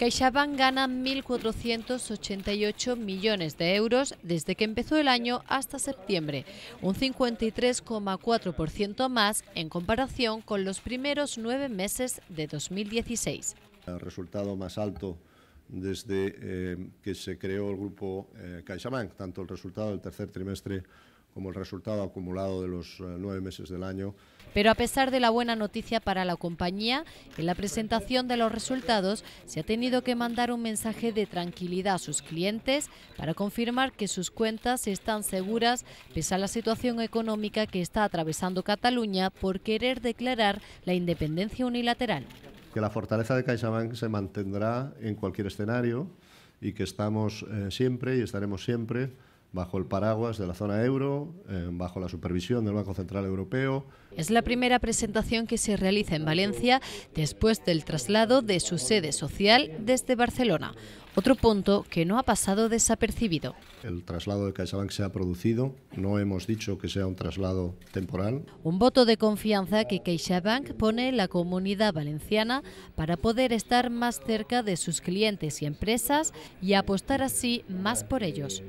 CaixaBank gana 1.488 millones de euros desde que empezó el año hasta septiembre, un 53,4% más en comparación con los primeros nueve meses de 2016. El resultado más alto desde eh, que se creó el grupo eh, CaixaBank, tanto el resultado del tercer trimestre como el resultado acumulado de los eh, nueve meses del año. Pero a pesar de la buena noticia para la compañía, en la presentación de los resultados se ha tenido que mandar un mensaje de tranquilidad a sus clientes para confirmar que sus cuentas están seguras pese a la situación económica que está atravesando Cataluña por querer declarar la independencia unilateral. Que la fortaleza de CaixaBank se mantendrá en cualquier escenario y que estamos eh, siempre y estaremos siempre bajo el paraguas de la zona euro, eh, bajo la supervisión del Banco Central Europeo. Es la primera presentación que se realiza en Valencia después del traslado de su sede social desde Barcelona, otro punto que no ha pasado desapercibido. El traslado de CaixaBank se ha producido, no hemos dicho que sea un traslado temporal. Un voto de confianza que CaixaBank pone la comunidad valenciana para poder estar más cerca de sus clientes y empresas y apostar así más por ellos.